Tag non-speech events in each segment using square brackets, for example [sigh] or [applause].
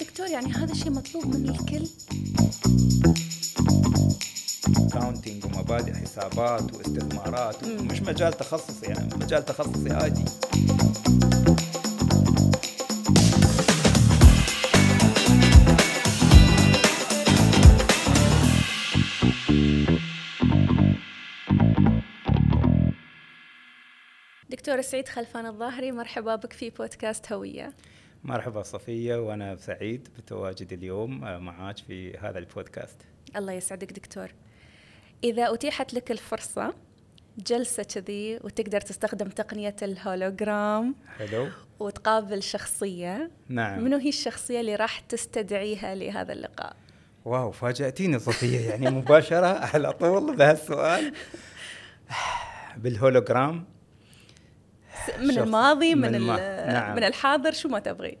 دكتور يعني هذا الشيء مطلوب من الكل كاونتينج ومبادئ حسابات واستثمارات مش مجال تخصصي يعني مجال تخصصي عادي دكتور سعيد خلفان الظاهري مرحبا بك في بودكاست هوية مرحبا صفية وأنا سعيد بتواجدي اليوم آه، معك في هذا البودكاست الله يسعدك دكتور إذا أتيحت لك الفرصة جلسة كذي وتقدر تستخدم تقنية الهولوجرام حلو وتقابل شخصية نعم منو هي الشخصية اللي راح تستدعيها لهذا اللقاء؟ واو فاجأتيني صفية يعني مباشرة [laughs] على طول بهالسؤال بالهولوجرام من الماضي من, من, نعم. من الحاضر شو ما تبغي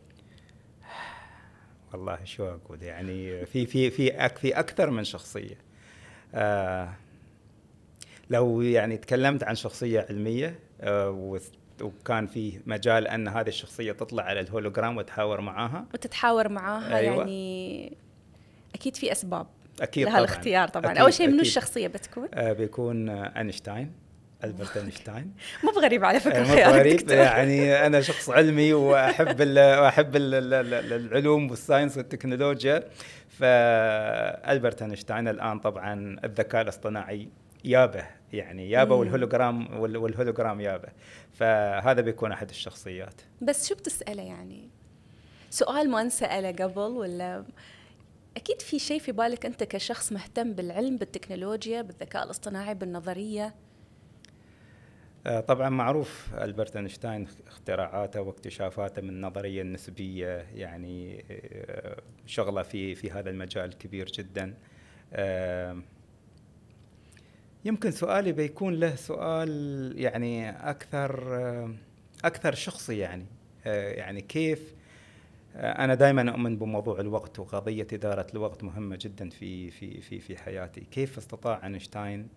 والله شو اقول يعني في في في في اكثر من شخصيه آه لو يعني تكلمت عن شخصيه علميه آه وكان في مجال ان هذه الشخصيه تطلع على الهولوجرام وتحاور معاها وتتحاور معاها أيوة. يعني اكيد في اسباب اكيد لهالاختيار طبعا, طبعاً. اول شيء منو الشخصيه بتكون؟ آه بيكون آه اينشتاين البرت اينشتاين مو بغريب على فكره آه، مو بغريب يعني انا شخص علمي واحب الـ واحب الـ العلوم والساينس والتكنولوجيا فالبرت اينشتاين الان طبعا الذكاء الاصطناعي يابه يعني يابه والهولوجرام والهولوجرام يابه فهذا بيكون احد الشخصيات بس شو بتساله يعني سؤال ما انساله قبل ولا اكيد في شيء في بالك انت كشخص مهتم بالعلم بالتكنولوجيا بالذكاء الاصطناعي بالنظريه آه، طبعا معروف البرت اينشتاين اختراعاته واكتشافاته من النظريه النسبيه يعني آه، شغله في في هذا المجال كبير جدا آه، يمكن سؤالي بيكون له سؤال يعني اكثر اكثر شخصي يعني يعني كيف انا دائما اؤمن بموضوع الوقت وقضيه اداره الوقت مهمه جدا في في في في حياتي كيف استطاع اينشتاين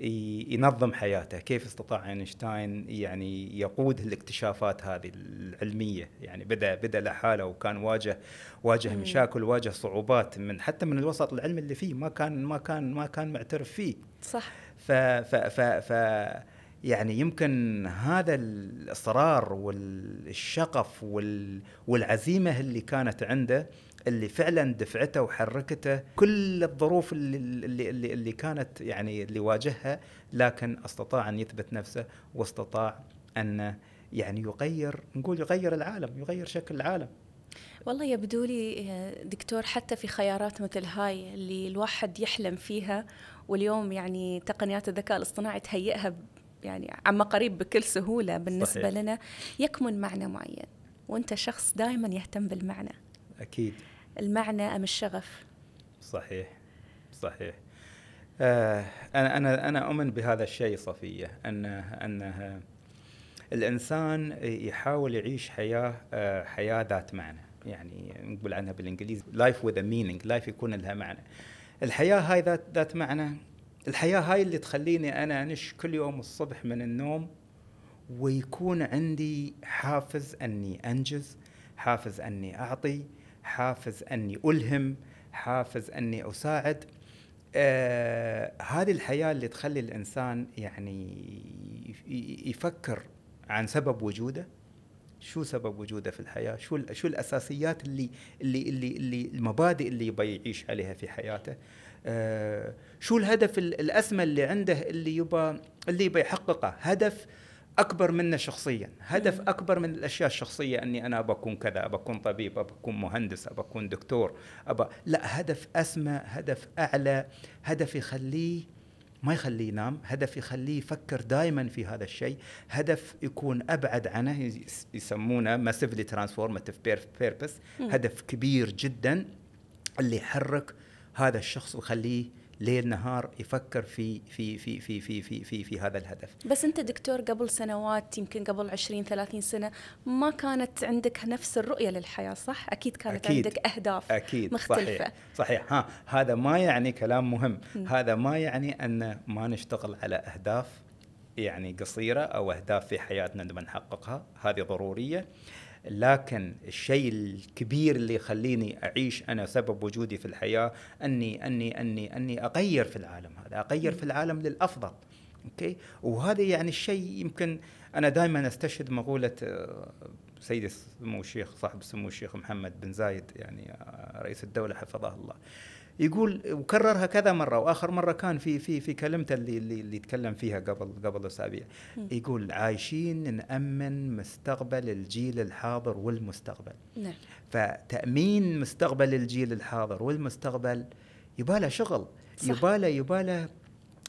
ينظم حياته كيف استطاع اينشتاين يعني يقود الاكتشافات هذه العلميه يعني بدا بدا لحاله وكان واجه واجه مم. مشاكل واجه صعوبات من حتى من الوسط العلمي اللي فيه ما كان ما كان ما كان معترف فيه صح ف ف ف, ف يعني يمكن هذا الاصرار والشغف والعزيمه اللي كانت عنده اللي فعلا دفعته وحركته كل الظروف اللي اللي اللي كانت يعني اللي واجهها لكن استطاع ان يثبت نفسه واستطاع ان يعني يغير نقول يغير العالم يغير شكل العالم والله يبدو لي آه، دكتور حتى في خيارات مثل هاي اللي الواحد يحلم فيها واليوم يعني تقنيات الذكاء الاصطناعي تهيئها يعني عما قريب بكل سهوله بالنسبه صحيح. لنا يكمن معنى معين وانت شخص دائما يهتم بالمعنى اكيد المعنى ام الشغف صحيح صحيح آه انا انا انا اؤمن بهذا الشيء صفيه ان ان الانسان يحاول يعيش حياه آه حياه ذات معنى يعني نقول عنها بالانجليزي لايف وذ مينينج لايف يكون لها معنى الحياه هاي ذات ذات معنى الحياه هاي اللي تخليني انا انش كل يوم الصبح من النوم ويكون عندي حافز اني انجز حافز اني اعطي حافز اني الهم حافز اني اساعد آه هذه الحياه اللي تخلي الانسان يعني يفكر عن سبب وجوده شو سبب وجوده في الحياه شو شو الاساسيات اللي اللي اللي, اللي المبادئ اللي يبي يعيش عليها في حياته آه شو الهدف الاسمى اللي عنده اللي يبى اللي يبى يحققه هدف آه اكبر منه شخصيا هدف اكبر من الاشياء الشخصيه اني انا بكون كذا بكون طبيب بكون مهندس بكون دكتور أبا لا هدف اسمى هدف اعلى هدف يخليه ما يخليه ينام هدف يخليه يفكر دائما في هذا الشيء هدف يكون ابعد عنه يسمونه ماسيفلي ترانسفورماتيف بيربس هدف كبير جدا اللي يحرك هذا الشخص ويخليه ليل نهار يفكر في في في في في في في, في هذا الهدف بس انت دكتور قبل سنوات يمكن قبل 20 30 سنه ما كانت عندك نفس الرؤيه للحياه صح اكيد كانت أكيد عندك اهداف أكيد مختلفه صحيح, صحيح ها هذا ما يعني كلام مهم هذا ما يعني ان ما نشتغل على اهداف يعني قصيره او اهداف في حياتنا نبغى نحققها هذه ضروريه لكن الشيء الكبير اللي يخليني اعيش انا سبب وجودي في الحياه اني اني اني اني اغير في العالم هذا اغير في العالم للافضل اوكي وهذا يعني الشيء يمكن انا دائما استشهد مقوله آه، سيدي سمو الشيخ صاحب سمو الشيخ محمد بن زايد يعني آه، رئيس الدوله حفظه الله يقول وكررها كذا مره واخر مره كان في في في كلمته اللي اللي, اللي تكلم فيها قبل قبل اسابيع يقول عايشين نامن مستقبل الجيل الحاضر والمستقبل نعم فتامين مستقبل الجيل الحاضر والمستقبل يباله شغل يباله يباله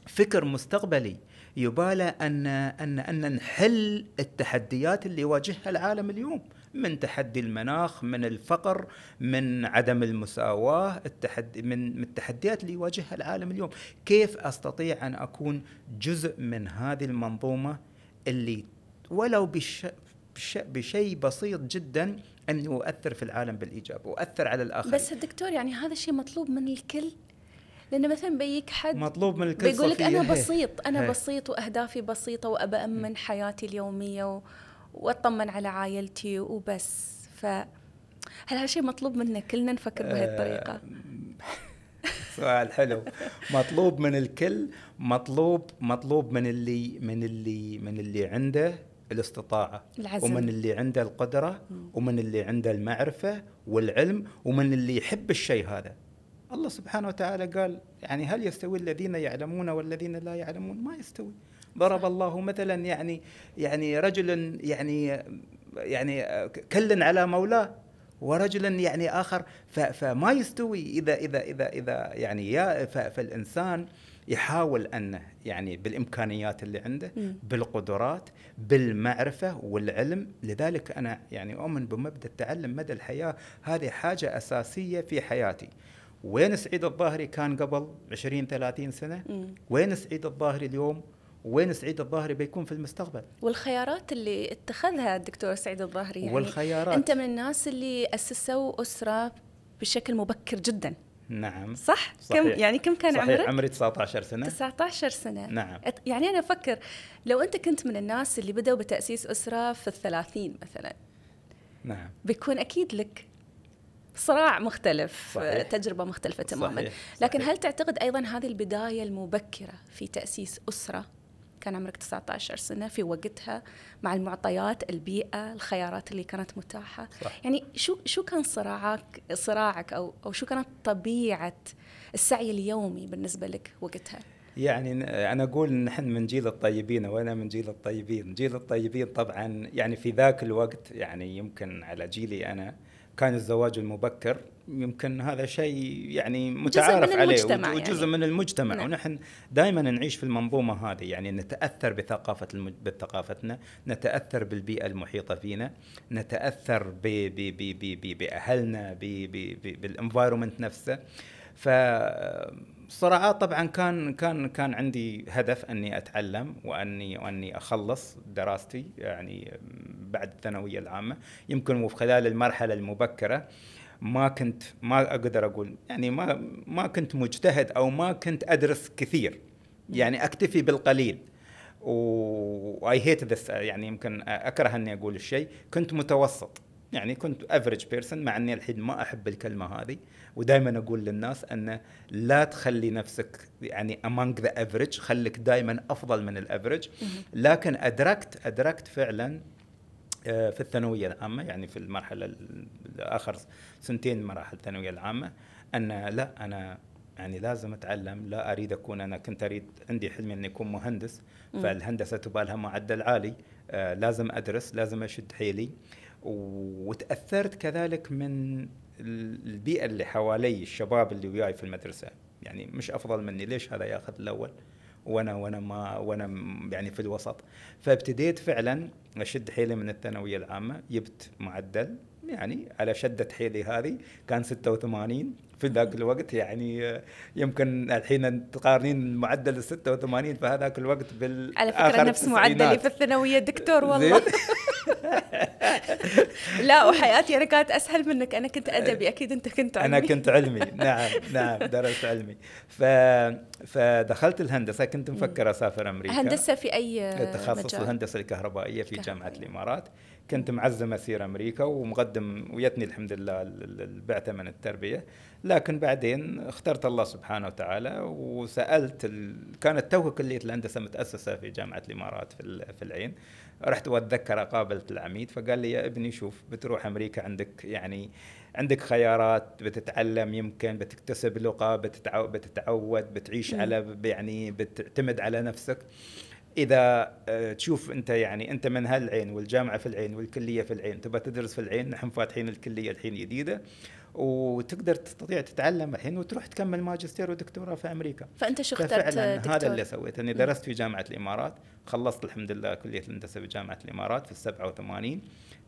فكر مستقبلي يباله ان ان ان نحل التحديات اللي يواجهها العالم اليوم من تحدي المناخ من الفقر من عدم المساواة التحدي من التحديات اللي يواجهها العالم اليوم كيف أستطيع أن أكون جزء من هذه المنظومة اللي ولو بش... بش... بشيء بسيط جدا أن أؤثر في العالم بالإيجاب وأثر على الآخرين بس الدكتور يعني هذا الشيء مطلوب من الكل لانه مثلا بيجيك حد مطلوب من الكل بيقول لك انا [laughs] بسيط انا هي. بسيط واهدافي بسيطه وابى امن حياتي اليوميه و... واطمن على عائلتي وبس ف هل هالشيء مطلوب منا كلنا نفكر آه، بهالطريقه؟ [laughs] سؤال حلو مطلوب من الكل مطلوب مطلوب من اللي من اللي من اللي عنده الاستطاعه العزم. ومن اللي عنده القدره ومن اللي عنده المعرفه والعلم ومن اللي يحب الشيء هذا الله سبحانه وتعالى قال يعني هل يستوي الذين يعلمون والذين لا يعلمون ما يستوي ضرب الله مثلا يعني يعني رجل يعني يعني كل على مولاه ورجلا يعني اخر فما يستوي اذا اذا اذا اذا يعني يا فالانسان يحاول انه يعني بالامكانيات اللي عنده م. بالقدرات بالمعرفه والعلم لذلك انا يعني اؤمن بمبدا التعلم مدى الحياه هذه حاجه اساسيه في حياتي وين سعيد الظاهري كان قبل 20 30 سنه م. وين سعيد الظاهري اليوم وين سعيد الظاهري بيكون في المستقبل والخيارات اللي اتخذها الدكتور سعيد الظاهري يعني والخيارات انت من الناس اللي اسسوا اسره بشكل مبكر جدا نعم صح صحيح. كم يعني كم كان صحيح. عمرك عمري 19 سنه 19 سنه نعم يعني انا افكر لو انت كنت من الناس اللي بدأوا بتاسيس اسره في الثلاثين مثلا نعم بيكون اكيد لك صراع مختلف صحيح. تجربه مختلفه تماما صحيح. صحيح. لكن هل تعتقد ايضا هذه البدايه المبكره في تاسيس اسره كان عمرك 19 سنه في وقتها مع المعطيات البيئه الخيارات اللي كانت متاحه صح. يعني شو شو كان صراعك صراعك او او شو كانت طبيعه السعي اليومي بالنسبه لك وقتها يعني انا اقول نحن من جيل الطيبين وانا من جيل الطيبين جيل الطيبين طبعا يعني في ذاك الوقت يعني يمكن على جيلي انا كان الزواج المبكر يمكن هذا شيء يعني متعارف جزء من المجتمع عليه يعني. وجزء يعني. من المجتمع نعم. ونحن دائما نعيش في المنظومه هذه يعني نتاثر بثقافه المج... بثقافتنا نتاثر بالبيئه المحيطه فينا نتاثر ب... ب... ب... ب... ب... باهلنا ب... ب... ب... بالانفايرمنت نفسه ف الصراعات طبعا كان كان كان عندي هدف اني اتعلم واني واني اخلص دراستي يعني بعد الثانويه العامه يمكن وخلال المرحله المبكره ما كنت ما اقدر اقول يعني ما ما كنت مجتهد او ما كنت ادرس كثير يعني اكتفي بالقليل و اي هيت ذس يعني يمكن اكره اني اقول الشيء كنت متوسط يعني كنت افريج بيرسون مع اني الحين ما احب الكلمه هذه ودائما اقول للناس ان لا تخلي نفسك يعني among ذا افريج خليك دائما افضل من الافريج لكن ادركت ادركت فعلا آه، في الثانويه العامه يعني في المرحله اخر سنتين مراحل الثانويه العامه ان لا انا يعني لازم اتعلم لا اريد اكون انا كنت اريد عندي حلمي اني اكون مهندس فالهندسه تبالها لها معدل عالي آه، لازم ادرس لازم اشد حيلي وتاثرت كذلك من البيئه اللي حوالي الشباب اللي وياي في المدرسه يعني مش افضل مني ليش هذا ياخذ الاول وانا وانا ما وانا يعني في الوسط فابتديت فعلا اشد حيلي من الثانويه العامه جبت معدل يعني على شده حيلي هذه كان 86 في ذاك الوقت يعني يمكن الحين تقارنين معدل ال 86 في هذاك الوقت بال على فكره نفس معدلي في الثانويه دكتور والله [laughs] [laughs] لا وحياتي انا كانت اسهل منك انا كنت ادبي اكيد انت كنت علمي انا كنت علمي نعم نعم درست علمي ف... فدخلت الهندسه كنت مفكر اسافر امريكا هندسه في اي تخصص الهندسه الكهربائيه في جامعه الامارات كنت معزم اسير امريكا ومقدم ويتني الحمد لله البعثه من التربيه لكن بعدين اخترت الله سبحانه وتعالى وسالت ال... كانت توه كليه الهندسه متاسسه في جامعه الامارات في, في العين رحت واتذكر قابلت العميد فقال لي يا ابني شوف بتروح امريكا عندك يعني عندك خيارات بتتعلم يمكن بتكتسب لغه بتتعو بتتعود بتعيش على يعني بتعتمد على نفسك اذا آه، تشوف انت يعني انت من هالعين والجامعه في العين والكليه في العين تبى تدرس في العين نحن فاتحين الكليه الحين جديده وتقدر تستطيع تتعلم الحين وتروح تكمل ماجستير ودكتوراه في امريكا فانت شو اخترت دكتور؟ هذا اللي سويته اني درست في جامعه الامارات خلصت الحمد لله كليه الهندسه في جامعه الامارات في 87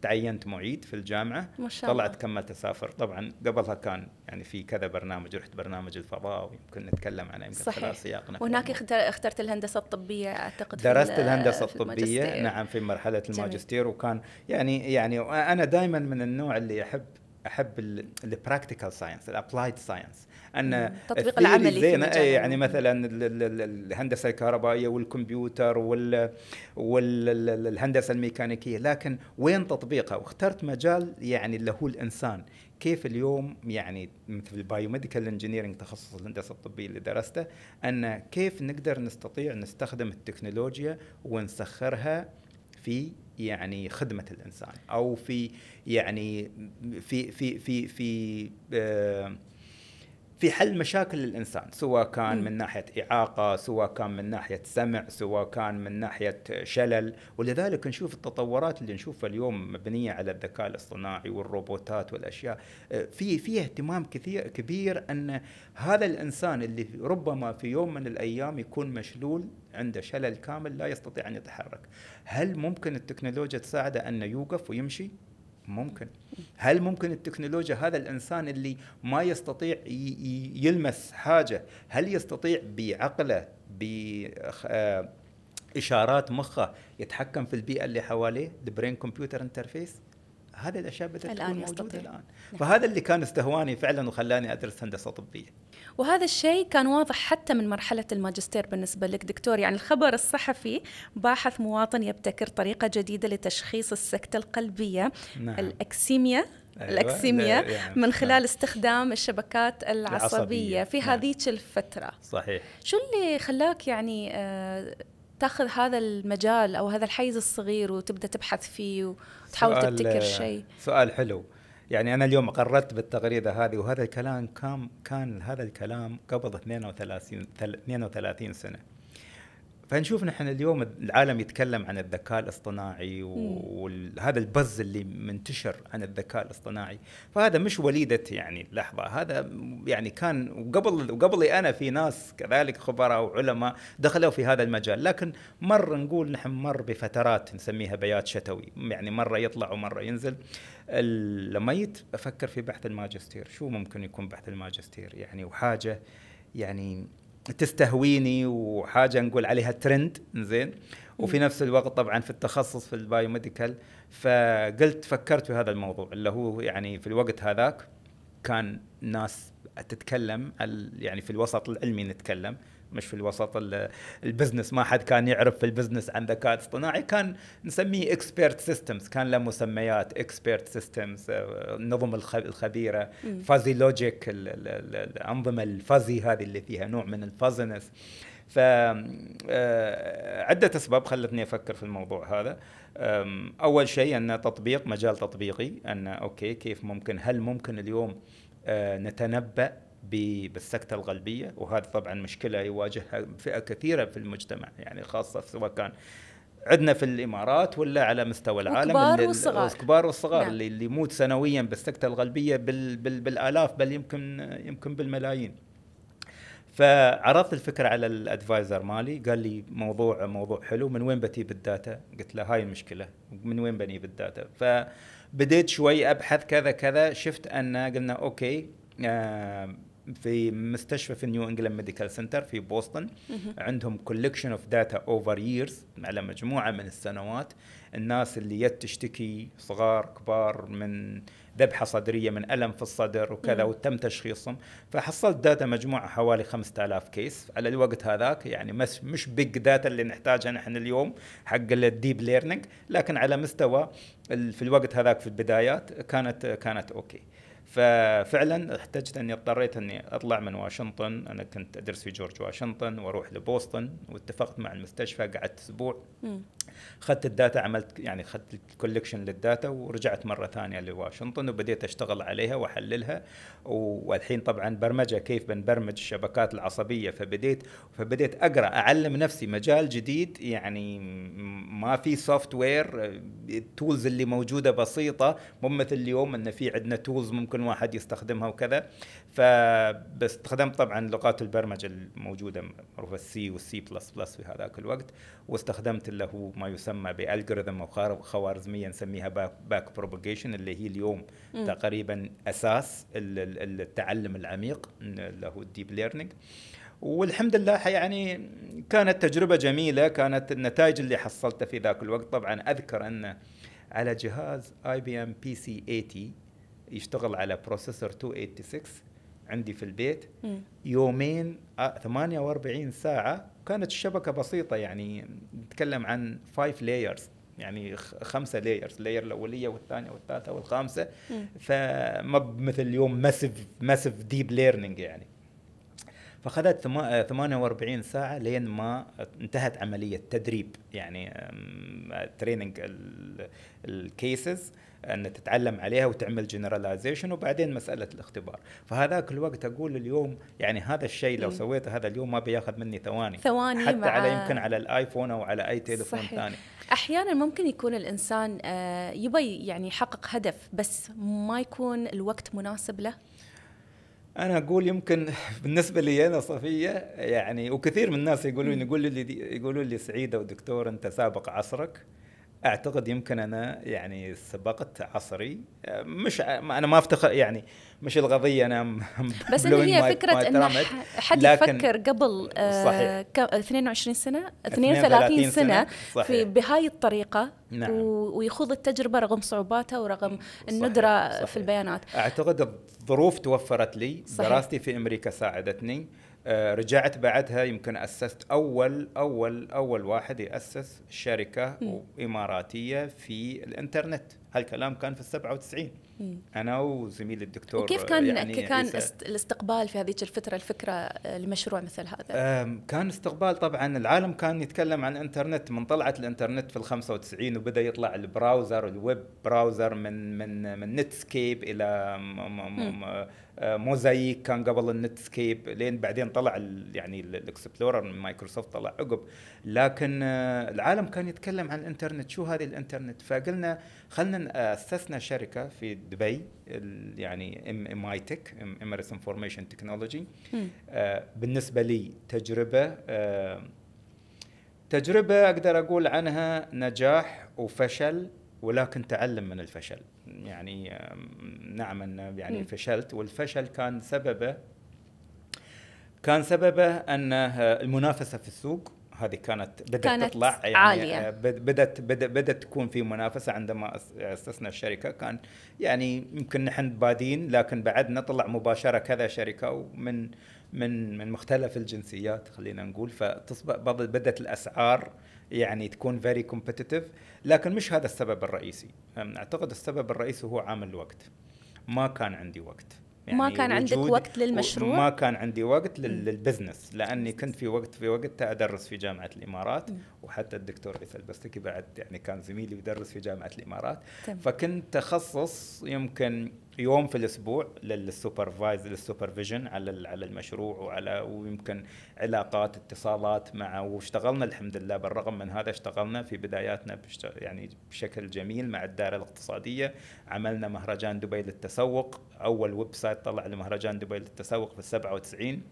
تعينت معيد في الجامعه ما شاء الله. طلعت كملت اسافر طبعا قبلها كان يعني في كذا برنامج رحت برنامج الفضاء ويمكن نتكلم عنه يمكن صحيح. خلال سياقنا وهناك اخترت الهندسه الطبيه اعتقد درست الهندسه الطبيه نعم في مرحله الماجستير جميل. وكان يعني يعني انا دائما من النوع اللي احب احب البراكتيكال ساينس الابلايد ساينس ان التطبيق العملي زين إيه، يعني مثلا الهندسه الكهربائيه والكمبيوتر والهندسه الميكانيكيه لكن وين تطبيقها واخترت مجال يعني اللي هو الانسان كيف اليوم يعني مثل البايوميديكال انجينيرنج تخصص الهندسه الطبيه اللي درسته ان كيف نقدر نستطيع نستخدم التكنولوجيا ونسخرها في يعني خدمه الانسان او في يعني في في في في, آه في حل مشاكل الانسان سواء كان من ناحيه اعاقه سواء كان من ناحيه سمع سواء كان من ناحيه شلل ولذلك نشوف التطورات اللي نشوفها اليوم مبنيه على الذكاء الاصطناعي والروبوتات والاشياء في في اهتمام كثير كبير ان هذا الانسان اللي ربما في يوم من الايام يكون مشلول عنده شلل كامل لا يستطيع ان يتحرك هل ممكن التكنولوجيا تساعده انه يوقف ويمشي ممكن هل ممكن التكنولوجيا هذا الانسان اللي ما يستطيع يلمس حاجه هل يستطيع بعقله باشارات آه، مخه يتحكم في البيئه اللي حواليه البرين كمبيوتر انترفيس هذه الاشياء بدات الان تكون موجوده الان نعم. فهذا اللي كان استهواني فعلا وخلاني ادرس هندسه طبيه وهذا الشيء كان واضح حتى من مرحلة الماجستير بالنسبة لك دكتور يعني الخبر الصحفي باحث مواطن يبتكر طريقة جديدة لتشخيص السكتة القلبية نعم. الأكسيميا أيوة. الأكسيميا نعم. من يعني، خلال نعم. استخدام الشبكات العصبية, العصبية. في هذيك نعم. هذه الفترة صحيح شو اللي خلاك يعني آه تاخذ هذا المجال او هذا الحيز الصغير وتبدا تبحث فيه وتحاول تبتكر شيء سؤال حلو يعني انا اليوم قررت بالتغريده هذه وهذا الكلام كان كان هذا الكلام قبل 32 32 سنه فنشوف نحن اليوم العالم يتكلم عن الذكاء الاصطناعي وهذا البز اللي منتشر عن الذكاء الاصطناعي فهذا مش وليده يعني لحظه هذا يعني كان وقبل وقبلي انا في ناس كذلك خبراء وعلماء دخلوا في هذا المجال لكن مر نقول نحن مر بفترات نسميها بيات شتوي يعني مره يطلع ومره ينزل لما جيت افكر في بحث الماجستير شو ممكن يكون بحث الماجستير يعني وحاجه يعني تستهويني وحاجه نقول عليها ترند زين وفي نفس الوقت طبعا في التخصص في البايوميديكال فقلت فكرت في هذا الموضوع اللي هو يعني في الوقت هذاك كان ناس تتكلم يعني في الوسط العلمي نتكلم مش في الوسط البزنس ما حد كان يعرف في البزنس عن ذكاء اصطناعي كان نسميه اكسبيرت سيستمز كان له مسميات اكسبيرت آه، سيستمز النظم الخبيره فازي لوجيك الانظمه الفازي هذه اللي فيها نوع من الفازنس ف آه، عده اسباب خلتني افكر في الموضوع هذا اول شيء ان تطبيق مجال تطبيقي ان اوكي كيف ممكن هل ممكن اليوم آه، نتنبأ بالسكته الغلبيه وهذا طبعا مشكله يواجهها فئه كثيره في المجتمع يعني خاصه سواء كان عندنا في الامارات ولا على مستوى العالم الكبار والصغار الكبار والصغار نعم. اللي يموت سنويا بالسكته القلبيه بال بال بالالاف بل يمكن يمكن بالملايين فعرضت الفكره على الادفايزر مالي قال لي موضوع موضوع حلو من وين بتجيب الداتا قلت له هاي المشكله من وين بنجيب الداتا فبديت شوي ابحث كذا كذا شفت ان قلنا اوكي آه في مستشفى في نيو انجلاند ميديكال سنتر في بوسطن عندهم كولكشن اوف داتا اوفر ييرز على مجموعه من السنوات الناس اللي يت تشتكي صغار كبار من ذبحه صدريه من الم في الصدر وكذا وتم تشخيصهم فحصلت داتا مجموعه حوالي 5000 كيس على الوقت هذاك يعني مش مش بيج داتا اللي نحتاجها نحن اليوم حق الديب ليرنينج لكن على مستوى في الوقت هذاك في البدايات كانت كانت اوكي ففعلا احتجت اني اضطريت اني اطلع من واشنطن انا كنت ادرس في جورج واشنطن واروح لبوسطن واتفقت مع المستشفى قعدت اسبوع اخذت الداتا عملت يعني اخذت الكوليكشن للداتا ورجعت مره ثانيه لواشنطن وبديت اشتغل عليها واحللها والحين طبعا برمجه كيف بنبرمج الشبكات العصبيه فبديت فبديت اقرا اعلم نفسي مجال جديد يعني ما في سوفت وير التولز اللي موجوده بسيطه مو مثل اليوم ان في عندنا تولز ممكن ممكن واحد يستخدمها وكذا فباستخدام طبعا لغات البرمجه الموجوده معروفه السي والسي بلس بلس في هذاك الوقت واستخدمت اللي هو ما يسمى بالجوريثم او خوارزميه نسميها باك بروباجيشن اللي هي اليوم م. تقريبا اساس التعلم العميق اللي هو الديب ليرنينج والحمد لله يعني كانت تجربه جميله كانت النتائج اللي حصلتها في ذاك الوقت طبعا اذكر ان على جهاز اي بي ام بي سي 80 يشتغل على بروسيسور 286 عندي في البيت يومين 48 آه، ساعه كانت الشبكه بسيطه يعني نتكلم عن 5 لايرز يعني خمسه لايرز اللاير الاوليه والثانيه والثالثه والخامسه فما مثل اليوم ماسف ماسف ديب ليرنينج يعني فاخذت 48 آه، ساعه لين ما انتهت عمليه تدريب يعني تريننج الكيسز آه، ال ان تتعلم عليها وتعمل جنراليزيشن وبعدين مساله الاختبار فهذاك الوقت اقول اليوم يعني هذا الشيء لو إيه. سويته هذا اليوم ما بياخذ مني ثواني ثواني حتى مع... على يمكن على الايفون او على اي تليفون ثاني احيانا ممكن يكون الانسان آه، يبي يعني يحقق هدف بس ما يكون الوقت مناسب له انا اقول يمكن [laughs] بالنسبه لي انا صفيه يعني وكثير من الناس يقولون يقولوا لي يقولوا لي سعيده ودكتور انت سابق عصرك اعتقد يمكن انا يعني سبقت عصري مش انا ما افتخر يعني مش القضيه انا بس ان هي فكره ان حد يفكر قبل آه 22 سنه 32 سنه, سنة في بهاي الطريقه نعم. ويخوض التجربه رغم صعوباتها ورغم الندره صحيح. صحيح. في البيانات اعتقد الظروف توفرت لي صحيح. دراستي في امريكا ساعدتني آه، رجعت بعدها يمكن اسست اول اول اول واحد ياسس شركه اماراتيه في الانترنت هالكلام كان في ال 97 انا وزميلي الدكتور وكيف كان يعني كان الاستقبال في هذيك الفتره الفكره آه، لمشروع مثل هذا؟ كان استقبال طبعا العالم كان يتكلم عن الانترنت من طلعت الانترنت في ال 95 وبدا يطلع البراوزر الويب براوزر من من من نتسكيب الى آه، موزايك كان قبل النتسكيب لين بعدين طلع يعني الاكسبلورر من مايكروسوفت طلع عقب لكن آه، العالم كان يتكلم عن الانترنت شو هذه الانترنت فقلنا خلنا آه، اسسنا شركه في دبي يعني ام ام اي تك امارس انفورميشن تكنولوجي آه، بالنسبه لي تجربه آه تجربه اقدر اقول عنها نجاح وفشل ولكن تعلم من الفشل يعني نعم ان يعني م. فشلت والفشل كان سببه كان سببه ان المنافسه في السوق هذه كانت بدات كانت تطلع يعني عالية. آه، بدات بدات تكون في منافسه عندما اسسنا الشركه كان يعني يمكن نحن بادين لكن بعدنا طلع مباشره كذا شركه ومن من من مختلف الجنسيات خلينا نقول فتصبح بدات الاسعار يعني تكون فيري كومبتيتيف لكن مش هذا السبب الرئيسي اعتقد السبب الرئيسي هو عامل الوقت ما كان عندي وقت يعني ما كان عندك وقت للمشروع؟ ما كان عندي وقت للبزنس لاني كنت في وقت في وقت ادرس في جامعه الامارات م. وحتى الدكتور عيسى البستكي بعد يعني كان زميلي يدرس في جامعه الامارات تم. فكنت تخصص يمكن يوم في الاسبوع للسوبرفايز للسوبرفيجن على على المشروع وعلى ويمكن علاقات اتصالات مع واشتغلنا الحمد لله بالرغم من هذا اشتغلنا في بداياتنا يعني بشكل جميل مع الدائره الاقتصاديه عملنا مهرجان دبي للتسوق اول ويب سايت طلع لمهرجان دبي للتسوق في 97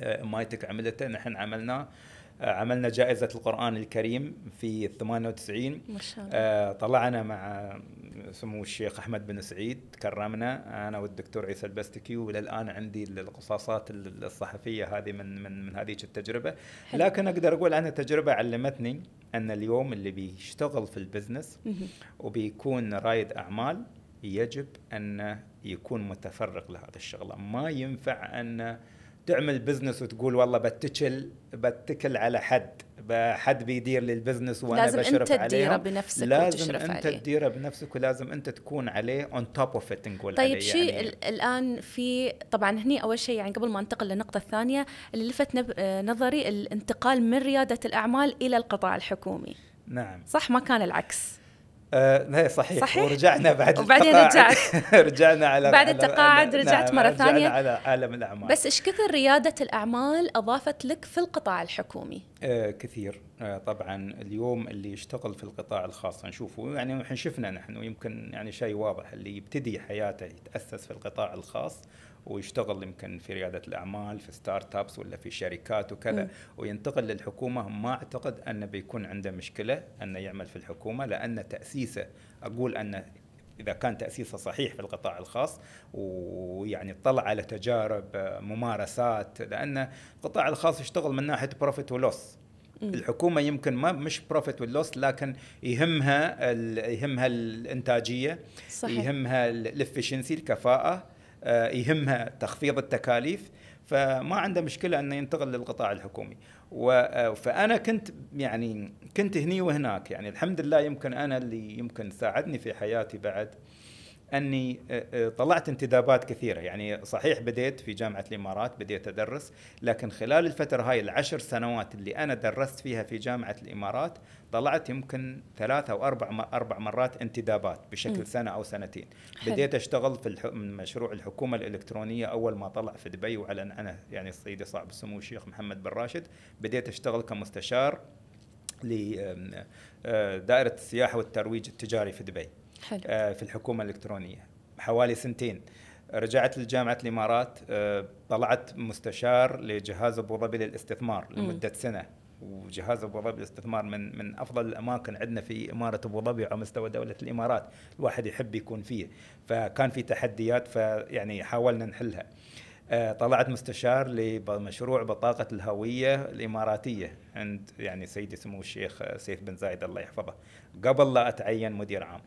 آه، مايتك عملته نحن عملناه عملنا جائزة القرآن الكريم في 98 ما شاء الله آه، طلعنا مع سمو الشيخ أحمد بن سعيد كرمنا أنا والدكتور عيسى البستكي وللآن عندي القصاصات الصحفية هذه من من من هذيك التجربة حلو. لكن أقدر أقول عنها تجربة علمتني أن اليوم اللي بيشتغل في البزنس وبيكون رائد أعمال يجب أن يكون متفرغ لهذا الشغلة ما ينفع أنه تعمل بزنس وتقول والله بتكل بتكل على حد حد بيدير لي البزنس وانا لازم بشرف انت تديره بنفسك لازم وتشرف انت تديره بنفسك ولازم انت تكون عليه اون توب اوف ات نقول طيب شيء يعني. الان في طبعا هني اول شيء يعني قبل ما انتقل للنقطه الثانيه اللي لفت آه، نظري الانتقال من رياده الاعمال الى القطاع الحكومي نعم صح ما كان العكس آه صحيح. صحيح ورجعنا بعد وبعدين التقاعد. رجعت [laughs] رجعنا على بعد التقاعد على نعم، رجعت مرة ثانية على عالم الأعمال بس إيش كثر ريادة الأعمال أضافت لك في القطاع الحكومي آه كثير آه طبعا اليوم اللي يشتغل في القطاع الخاص نشوفه يعني احنا شفنا نحن ويمكن يعني شيء واضح اللي يبتدي حياته يتاسس في القطاع الخاص ويشتغل يمكن في رياده الاعمال في ستارت ابس ولا في شركات وكذا م. وينتقل للحكومه ما اعتقد انه بيكون عنده مشكله انه يعمل في الحكومه لان تاسيسه اقول انه اذا كان تاسيسه صحيح في القطاع الخاص ويعني اطلع على تجارب آه، ممارسات لان القطاع الخاص يشتغل من ناحيه بروفيت ولوس الحكومه يمكن ما مش بروفيت واللوس لكن يهمها يهمها الانتاجيه صحيح. يهمها الافشنسي الكفاءه آه، يهمها تخفيض التكاليف فما عنده مشكله انه ينتقل للقطاع الحكومي آه، فانا كنت يعني كنت هني وهناك يعني الحمد لله يمكن انا اللي يمكن ساعدني في حياتي بعد اني آه، آه، طلعت انتدابات كثيره يعني صحيح بديت في جامعه الامارات بديت ادرس لكن خلال الفتره هاي العشر سنوات اللي انا درست فيها في جامعه الامارات طلعت يمكن ثلاث او اربع اربع مرات انتدابات بشكل م. سنه او سنتين حل. بديت اشتغل في من مشروع الحكومه الالكترونيه اول ما طلع في دبي واعلن انا يعني سيدي صاحب السمو الشيخ محمد بن راشد بديت اشتغل كمستشار لدائره آه، السياحه والترويج التجاري في دبي حلو. آه، في الحكومه الالكترونيه حوالي سنتين رجعت لجامعة الإمارات آه، طلعت مستشار لجهاز أبو ظبي للاستثمار لمدة سنة وجهاز ابو ظبي للاستثمار من من افضل الاماكن عندنا في اماره ابو ظبي على مستوى دوله الامارات، الواحد يحب يكون فيه، فكان في تحديات فيعني حاولنا نحلها. آه، طلعت مستشار لمشروع بطاقة الهوية الإماراتية عند يعني سيدي سمو الشيخ سيف بن زايد الله يحفظه قبل لا أتعين مدير عام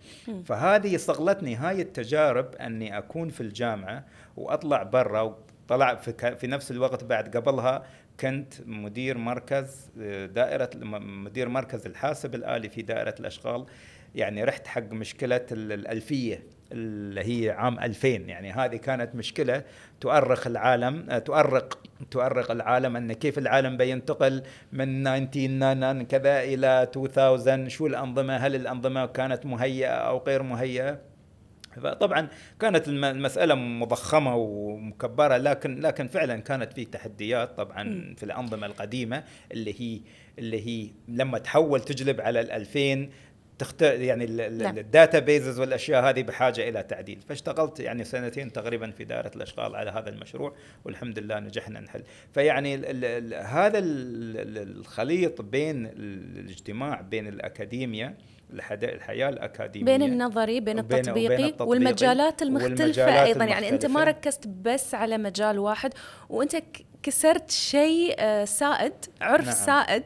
فهذه صغلتني هاي التجارب أني أكون في الجامعة وأطلع برا وطلع في, في نفس الوقت بعد قبلها كنت مدير مركز آه، دائرة مدير مركز الحاسب الآلي في دائرة الأشغال يعني رحت حق مشكلة الألفية اللي هي عام 2000 يعني هذه كانت مشكله تؤرخ العالم آه، تؤرق تؤرق العالم ان كيف العالم بينتقل من 1999 كذا الى 2000 شو الانظمه هل الانظمه كانت مهيئه او غير مهيئه فطبعا كانت المساله مضخمه ومكبره لكن لكن فعلا كانت في تحديات طبعا في الانظمه القديمه اللي هي اللي هي لما تحول تجلب على ال 2000 تخت... يعني الداتا نعم. بيزز والاشياء هذه بحاجه الى تعديل فاشتغلت يعني سنتين تقريبا في دائره الاشغال على هذا المشروع والحمد لله نجحنا نحل فيعني ال ال هذا ال الخليط بين الاجتماع بين الاكاديميا الحياه الاكاديميه بين النظري بين التطبيقي, وبين التطبيقي والمجالات المختلفه والمجالات ايضا المختلفة. يعني انت ما ركزت بس على مجال واحد وانت كسرت شيء آه، سائد عرف نعم. سائد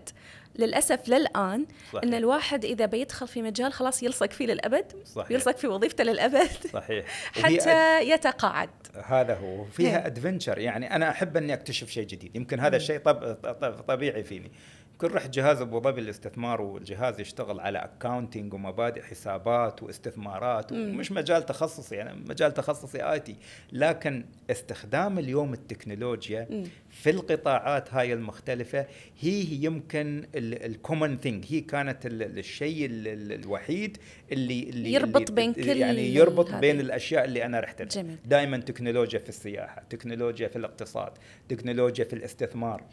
للاسف للان صحيح. ان الواحد اذا بيدخل في مجال خلاص يلصق فيه للابد صحيح. يلصق في وظيفته للابد صحيح [laughs] حتى أد... يتقاعد هذا هو فيها ادفنتشر يعني انا احب اني اكتشف شيء جديد يمكن هذا الشيء طب... طب... طبيعي فيني كل رحت جهاز ابو ظبي للاستثمار والجهاز يشتغل على اكاونتنج ومبادئ حسابات واستثمارات ومش مجال تخصصي انا يعني مجال تخصصي اي تي لكن استخدام اليوم التكنولوجيا في القطاعات هاي المختلفه هي يمكن الكومن ثينج هي كانت الشيء الوحيد اللي اللي يربط بين كل يعني يربط هذه. بين الاشياء اللي انا رحت لها دائما تكنولوجيا في السياحه تكنولوجيا في الاقتصاد تكنولوجيا في الاستثمار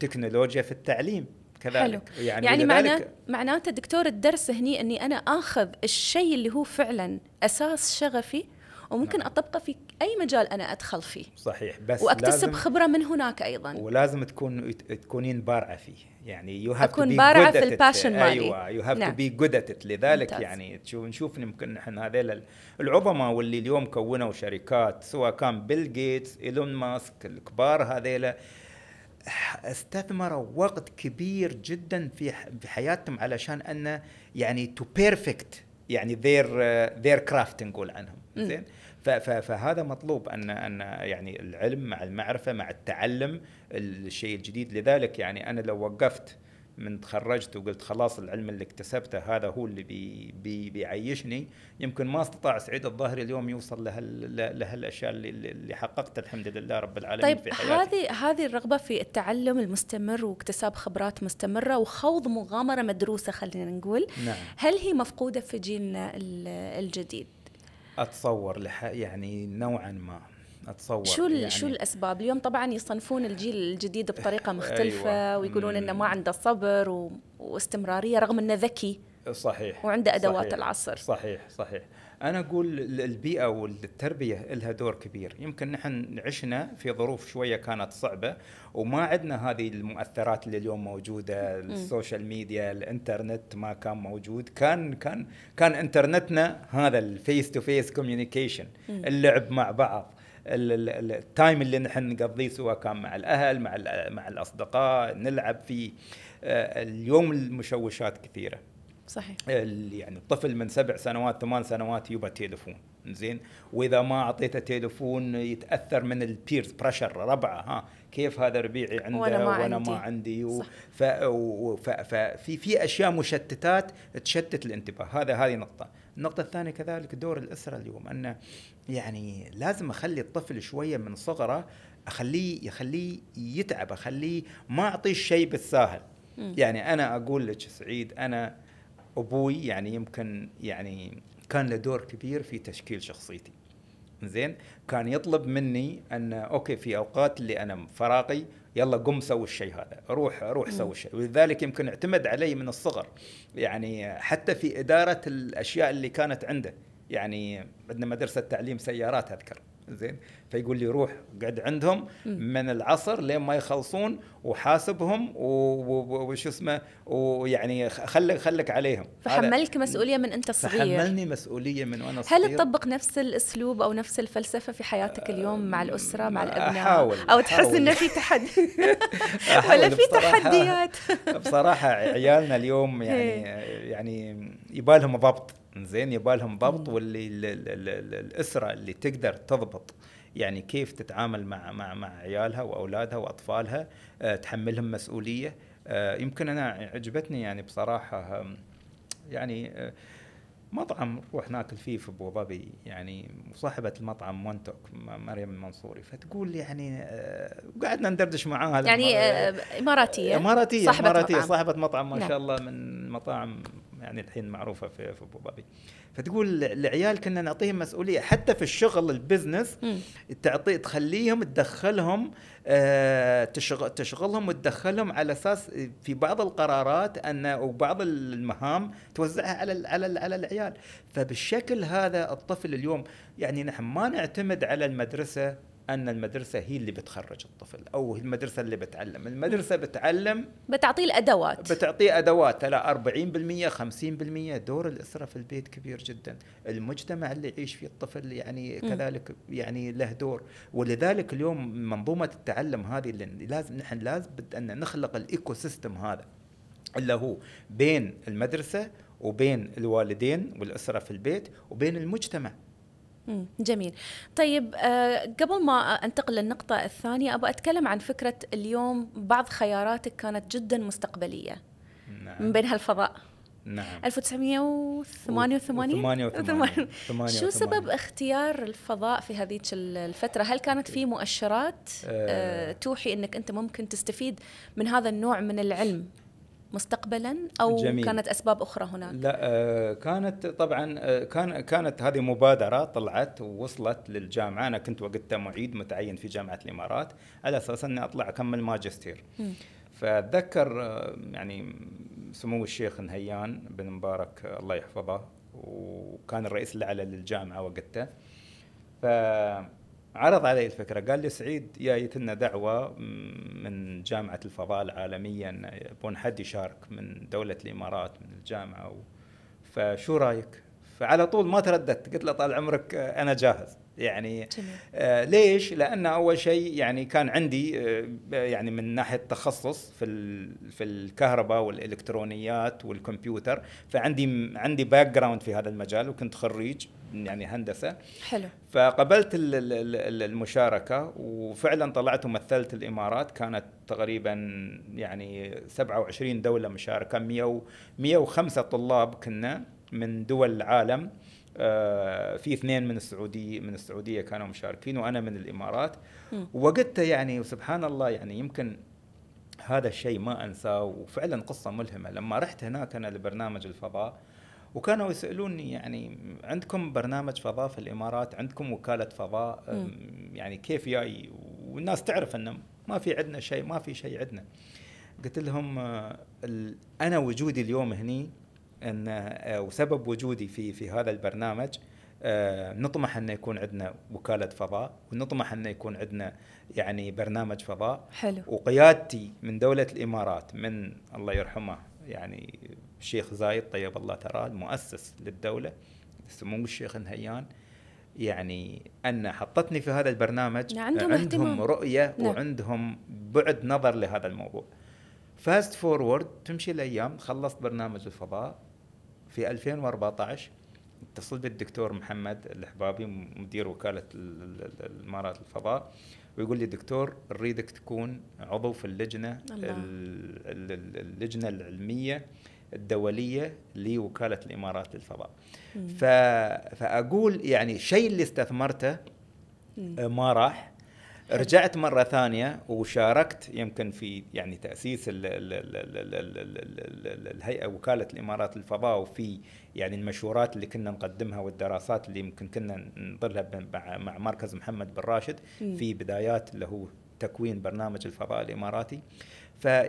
تكنولوجيا في التعليم كذلك حلو. يعني, يعني معناته دكتور الدرس هني اني انا اخذ الشيء اللي هو فعلا اساس شغفي وممكن نعم. اطبقه في اي مجال انا ادخل فيه صحيح بس واكتسب خبره من هناك ايضا ولازم تكون تكونين بارعه فيه يعني يو هاف تو بي في الباشن أيوة. مالي ايوه يو هاف تو بي جود ات لذلك ممتاز. يعني تشوف نشوف يمكن احنا هذيل العظماء واللي اليوم كونوا شركات سواء كان بيل جيتس ايلون ماسك الكبار هذيله استثمروا وقت كبير جدا في في حياتهم علشان ان يعني تو بيرفكت يعني ذير ذير كرافت نقول عنهم زين فهذا مطلوب ان ان يعني العلم مع المعرفه مع التعلم الشيء الجديد لذلك يعني انا لو وقفت من تخرجت وقلت خلاص العلم اللي اكتسبته هذا هو اللي بي بي بيعيشني يمكن ما استطاع سعيد الظاهري اليوم يوصل لهال لهالاشياء اللي, اللي حققتها الحمد لله رب العالمين طيب في حياتي هذه هذه الرغبه في التعلم المستمر واكتساب خبرات مستمره وخوض مغامره مدروسه خلينا نقول نعم. هل هي مفقوده في جيلنا الجديد؟ اتصور لح يعني نوعا ما اتصور شو يعني شو الاسباب اليوم طبعا يصنفون الجيل الجديد بطريقه [laughs] مختلفه أيوة. ويقولون انه ما عنده صبر و... واستمراريه رغم انه ذكي صحيح وعنده ادوات صحيح. العصر صحيح صحيح انا اقول البيئه والتربيه لها دور كبير يمكن نحن عشنا في ظروف شويه كانت صعبه وما عندنا هذه المؤثرات اللي اليوم موجوده السوشيال ميديا الانترنت ما كان موجود كان كان كان انترنتنا هذا الفيس تو فيس كوميونيكيشن اللعب مع بعض التايم اللي نحن نقضيه سواء كان مع الاهل مع مع الاصدقاء نلعب فيه آه، اليوم المشوشات كثيره صحيح يعني الطفل من سبع سنوات ثمان سنوات يبى تليفون زين واذا ما اعطيته تليفون يتاثر من البيرز بريشر ربعه ها كيف هذا ربيعي عنده وانا ما وانا عندي, ما عندي و... ف... و... ف... ففي في اشياء مشتتات تشتت الانتباه هذا هذه نقطه النقطة الثانية كذلك دور الأسرة اليوم أن يعني لازم أخلي الطفل شوية من صغره أخليه يخليه يتعب أخليه ما أعطيه الشيء بالساهل يعني أنا أقول لك سعيد أنا أبوي يعني يمكن يعني كان له دور كبير في تشكيل شخصيتي زين كان يطلب مني أن أوكي في أوقات اللي أنا فراغي يلا قم سوي الشيء هذا روح روح سوي الشيء ولذلك يمكن اعتمد علي من الصغر يعني حتى في إدارة الأشياء اللي كانت عنده يعني عندنا مدرسة تعليم سيارات أذكر زين فيقول لي روح قعد عندهم من العصر لين ما يخلصون وحاسبهم وش اسمه ويعني خلك خلك عليهم فحملك مسؤوليه من انت صغير حملني مسؤوليه من وانا صغير هل تطبق نفس الاسلوب او نفس الفلسفه في حياتك اليوم مع الاسره مع الابناء أحاول او تحس انه في تحدي [laughs] ولا في تحديات بصراحه عيالنا اليوم [laughs] يعني يعني يبالهم ضبط زين يبالهم ضبط واللي الـ الـ الـ الاسره اللي تقدر تضبط يعني كيف تتعامل مع مع مع عيالها واولادها واطفالها أه تحملهم مسؤوليه أه يمكن انا عجبتني يعني بصراحه يعني أه مطعم نروح ناكل فيه في ابو ظبي يعني وصاحبه المطعم مونتوك مريم المنصوري فتقول يعني آه، وقعدنا ندردش معاها يعني آه، اماراتيه اماراتيه صاحبه اماراتيه مطعم. صاحبه مطعم ما نعم. شاء الله من مطاعم يعني الحين معروفه في ابو ظبي فتقول العيال كنا نعطيهم مسؤوليه حتى في الشغل البزنس تعطي تخليهم تدخلهم آه، تشغل تشغلهم وتدخلهم على اساس في بعض القرارات ان وبعض المهام توزعها على على على العيال فبالشكل هذا الطفل اليوم يعني نحن ما نعتمد على المدرسه ان المدرسه هي اللي بتخرج الطفل او المدرسه اللي بتعلم المدرسه بتعلم بتعطيه الادوات بتعطيه ادوات لا 40% 50% دور الاسره في البيت كبير جدا المجتمع اللي يعيش فيه الطفل يعني كذلك يعني له دور ولذلك اليوم منظومه التعلم هذه اللي لازم نحن لازم ان نخلق الايكو سيستم هذا اللي هو بين المدرسه وبين الوالدين والاسره في البيت وبين المجتمع جميل طيب آه، قبل ما انتقل للنقطة الثانية أبغى أتكلم عن فكرة اليوم بعض خياراتك كانت جدا مستقبلية نعم. من بينها الفضاء نعم 1988 88 شو سبب اختيار الفضاء في هذيك الفتره هل كانت في مؤشرات آه. أه توحي انك انت ممكن تستفيد من هذا النوع من العلم مستقبلا او جميل. كانت اسباب اخرى هناك؟ لا آه، كانت طبعا آه، كان كانت هذه مبادره طلعت ووصلت للجامعه انا كنت وقتها معيد متعين في جامعه الامارات على اساس اني اطلع اكمل ماجستير. م. فاتذكر آه، يعني سمو الشيخ نهيان بن مبارك الله يحفظه وكان الرئيس الاعلى للجامعه وقتها ف عرض علي الفكره قال لي سعيد جايتنا دعوه من جامعه الفضاء العالميه ان يبون حد يشارك من دوله الامارات من الجامعه و... فشو رايك؟ فعلى طول ما ترددت قلت له طال عمرك انا جاهز يعني جميل. آه ليش؟ لان اول شيء يعني كان عندي آه يعني من ناحيه تخصص في في الكهرباء والالكترونيات والكمبيوتر فعندي عندي باك جراوند في هذا المجال وكنت خريج يعني هندسه حلو فقبلت المشاركه وفعلا طلعت ومثلت الامارات كانت تقريبا يعني 27 دوله مشاركه 100 105 طلاب كنا من دول العالم آه، في اثنين من السعوديه من السعوديه كانوا مشاركين وانا من الامارات وقتها يعني وسبحان الله يعني يمكن هذا الشيء ما انساه وفعلا قصه ملهمه لما رحت هناك انا لبرنامج الفضاء وكانوا يسالوني يعني عندكم برنامج فضاء في الامارات عندكم وكاله فضاء يعني كيف جاي والناس تعرف انه ما في عندنا شيء ما في شيء عندنا قلت لهم آه، انا وجودي اليوم هني ان آه، وسبب وجودي في في هذا البرنامج آه، نطمح أن يكون عندنا وكالة فضاء ونطمح أن يكون عندنا يعني برنامج فضاء حلو وقيادتي من دولة الإمارات من الله يرحمه يعني الشيخ زايد طيب الله تراه المؤسس للدولة سمو الشيخ نهيان يعني أن حطتني في هذا البرنامج نعم، عندهم, عندهم رؤية نعم. وعندهم بعد نظر لهذا الموضوع فاست فورورد تمشي الأيام خلصت برنامج الفضاء في 2014 اتصلت بالدكتور محمد الحبابي مدير وكاله الامارات الفضاء ويقول لي دكتور نريدك تكون عضو في اللجنه الله. اللجنه العلميه الدوليه لوكاله الامارات للفضاء فاقول يعني الشيء اللي استثمرته ما راح رجعت مره ثانيه وشاركت يمكن في يعني تاسيس الهيئه وكاله الامارات للفضاء وفي يعني المشورات اللي كنا نقدمها والدراسات اللي يمكن كنا نظلها مع مركز محمد بن راشد في بدايات اللي هو تكوين برنامج الفضاء الاماراتي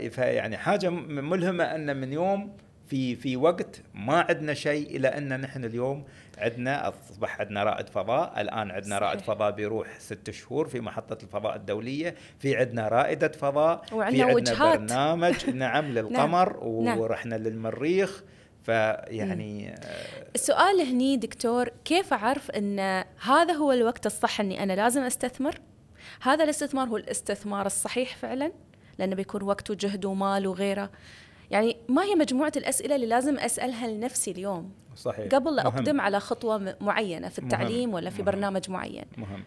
فيعني حاجه ملهمه ان من يوم في في وقت ما عندنا شيء الى ان نحن اليوم عندنا اصبح عندنا رائد فضاء، الان عندنا صحيح. رائد فضاء بيروح ست شهور في محطه الفضاء الدوليه، في عندنا رائده فضاء، وعندنا في عندنا برنامج [laughs] نعم،, نعم للقمر نعم. ورحنا للمريخ فيعني آه، السؤال هني دكتور كيف اعرف ان هذا هو الوقت الصح اني انا لازم استثمر؟ هذا الاستثمار هو الاستثمار الصحيح فعلا لانه بيكون وقت وجهد ومال وغيره يعني ما هي مجموعه الاسئله اللي لازم اسالها لنفسي اليوم صحيح قبل لا اقدم على خطوه معينه في التعليم مهم. ولا في مهم. برنامج معين مهم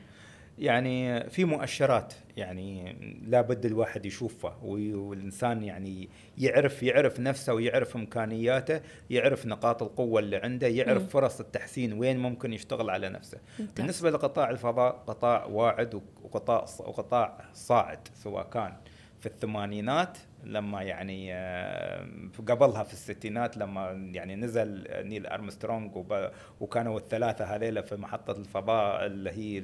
يعني في مؤشرات يعني لابد الواحد يشوفها والانسان يعني يعرف يعرف نفسه ويعرف امكانياته يعرف نقاط القوه اللي عنده يعرف مم. فرص التحسين وين ممكن يشتغل على نفسه ممتاز. بالنسبه لقطاع الفضاء قطاع واعد وقطاع وقطاع صاعد سواء كان في الثمانينات لما يعني آه، قبلها في الستينات لما يعني نزل نيل ارمسترونج وكانوا الثلاثه هذيلا في محطه الفضاء اللي هي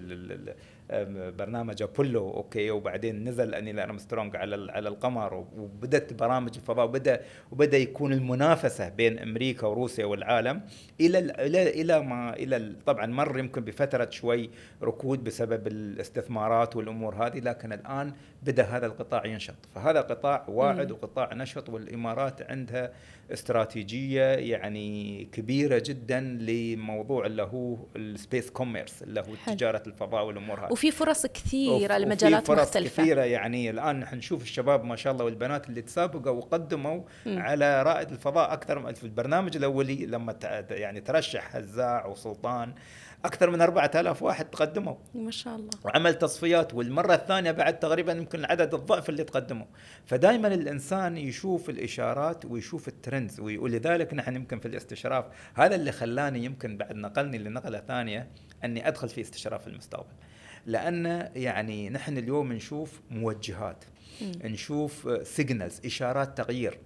برنامج ابولو اوكي وبعدين نزل نيل ارمسترونج على على القمر وبدات برامج الفضاء وبدا وبدا يكون المنافسه بين امريكا وروسيا والعالم الى الى الى ما الى طبعا مر يمكن بفتره شوي ركود بسبب الاستثمارات والامور هذه لكن الان بدا هذا القطاع ينشط فهذا قطاع واحد قواعد وقطاع نشط والامارات عندها استراتيجيه يعني كبيره جدا لموضوع اللي هو السبيس كوميرس اللي هو تجاره الفضاء والامور هذه وفي فرص كثيره لمجالات مختلفه فرص كثيره يعني الان نشوف الشباب ما شاء الله والبنات اللي تسابقوا وقدموا م. على رائد الفضاء اكثر في البرنامج الاولي لما يعني ترشح هزاع وسلطان اكثر من 4000 واحد تقدموا ما شاء الله وعمل تصفيات والمره الثانيه بعد تقريبا يمكن العدد الضعف اللي تقدموا فدائما الانسان يشوف الاشارات ويشوف الترندز ولذلك نحن يمكن في الاستشراف هذا اللي خلاني يمكن بعد نقلني لنقله ثانيه اني ادخل في استشراف المستقبل لان يعني نحن اليوم نشوف موجهات نشوف سيجنالز اشارات تغيير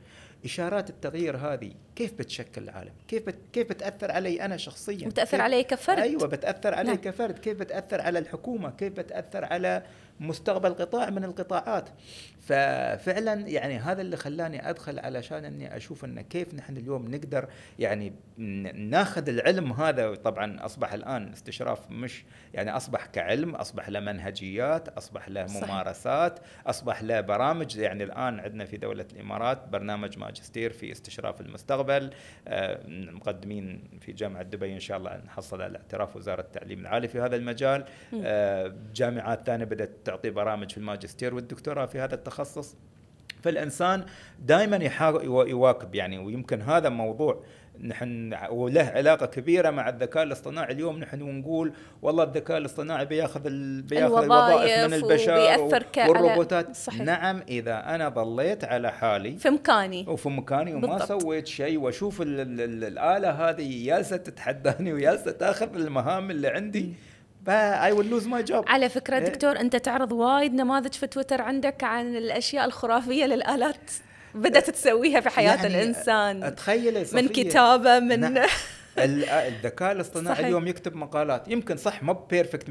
اشارات التغيير هذه كيف بتشكل العالم؟ كيف بت... كيف بتاثر علي انا شخصيا؟ بتاثر كيف... علي كفرد ايوه بتاثر علي نعم. كفرد، كيف بتاثر على الحكومه؟ كيف بتاثر على مستقبل قطاع من القطاعات؟ ففعلا يعني هذا اللي خلاني ادخل علشان اني اشوف ان كيف نحن اليوم نقدر يعني ناخذ العلم هذا طبعا اصبح الان استشراف مش يعني اصبح كعلم اصبح له منهجيات اصبح له ممارسات اصبح له برامج يعني الان عندنا في دوله الامارات برنامج ماجستير في استشراف المستقبل آه، مقدمين في جامعه دبي ان شاء الله نحصل على اعتراف وزاره التعليم العالي في هذا المجال آه، جامعات ثانيه بدات تعطي برامج في الماجستير والدكتوراه في هذا التخصص متخصص فالانسان دائما يواكب يعني ويمكن هذا موضوع نحن وله علاقه كبيره مع الذكاء الاصطناعي اليوم نحن ونقول والله الذكاء الاصطناعي بياخذ ال... بياخذ الوظائف من البشر والروبوتات صحيح. نعم اذا انا ظليت على حالي في مكاني وفي مكاني وما بالضبط. سويت شيء واشوف ال ال ال الاله هذه جالسه تتحداني وجالسه تاخذ المهام اللي عندي فاي ويل لوز ماي جوب على فكره إيه؟ دكتور انت تعرض وايد نماذج في تويتر عندك عن الاشياء الخرافيه للالات بدات إيه. تسويها في حياه يعني الانسان تخيل من كتابه من نعم. آه، الذكاء الاصطناعي صحيح. اليوم يكتب مقالات يمكن صح ما بيرفكت 100%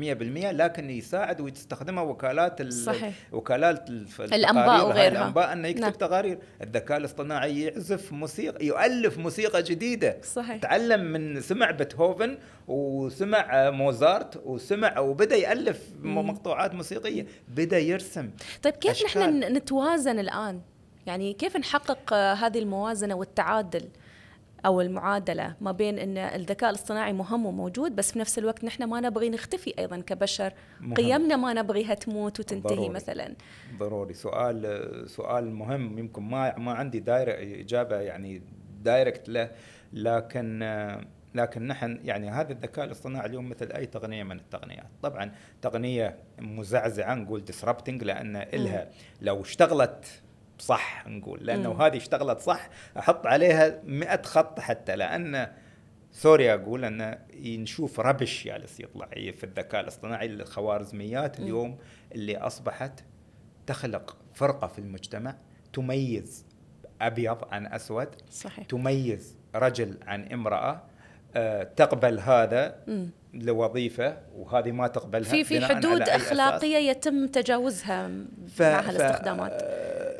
لكن يساعد وتستخدمها وكالات صحيح. وكالات الانباء وغيرها الانباء انه يكتب نعم. تقارير الذكاء الاصطناعي يعزف موسيقى يؤلف موسيقى جديده صحيح. تعلم من سمع بيتهوفن وسمع موزارت وسمع وبدا يالف مم. مقطوعات موسيقيه بدا يرسم طيب كيف أشكال. نحن نتوازن الان يعني كيف نحقق آه، هذه الموازنه والتعادل او المعادله ما بين ان الذكاء الاصطناعي مهم وموجود بس في نفس الوقت نحن ما نبغي نختفي ايضا كبشر مهم. قيمنا ما نبغيها تموت وتنتهي ضروري. مثلا ضروري سؤال سؤال مهم يمكن ما ما عندي دايره اجابه يعني دايركت له لكن لكن نحن يعني هذا الذكاء الاصطناعي اليوم مثل اي تقنيه من التقنيات، طبعا تقنيه مزعزعه نقول ديسربتنج لان الها لو اشتغلت صح نقول لانه هذه اشتغلت صح احط عليها 100 خط حتى لان سوري اقول ان نشوف ربش جالس يطلع في الذكاء الاصطناعي الخوارزميات اليوم اللي اصبحت تخلق فرقه في المجتمع تميز ابيض عن اسود صحيح. تميز رجل عن امراه آه، تقبل هذا مم. لوظيفه وهذه ما تقبلها في في حدود اخلاقيه يتم تجاوزها ف... مع هالاستخدامات